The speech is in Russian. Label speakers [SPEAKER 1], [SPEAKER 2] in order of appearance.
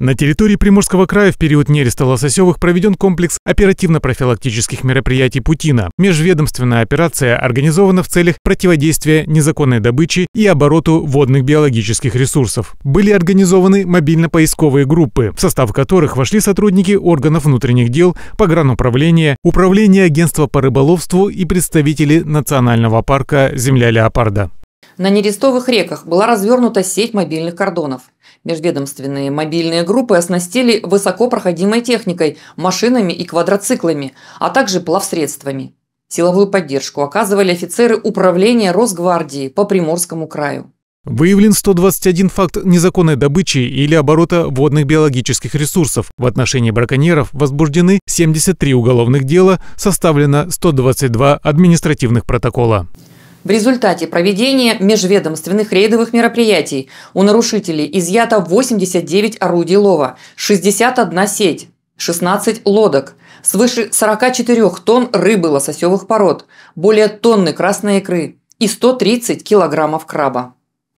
[SPEAKER 1] На территории Приморского края в период нереста лососевых проведен комплекс оперативно-профилактических мероприятий Путина. Межведомственная операция организована в целях противодействия незаконной добычи и обороту водных биологических ресурсов. Были организованы мобильно-поисковые группы, в состав которых вошли сотрудники органов внутренних дел, погрануправления, управления агентства по рыболовству и представители национального парка «Земля леопарда».
[SPEAKER 2] На нерестовых реках была развернута сеть мобильных кордонов. Межведомственные мобильные группы оснастили высокопроходимой техникой, машинами и квадроциклами, а также плавсредствами. Силовую поддержку оказывали офицеры управления Росгвардии по Приморскому краю.
[SPEAKER 1] Выявлен 121 факт незаконной добычи или оборота водных биологических ресурсов. В отношении браконьеров возбуждены 73 уголовных дела, составлено 122 административных протокола.
[SPEAKER 2] В результате проведения межведомственных рейдовых мероприятий у нарушителей изъято 89 орудий лова, 61 сеть, 16 лодок, свыше 44 тонн рыбы лососевых пород, более тонны красной икры и 130 килограммов краба.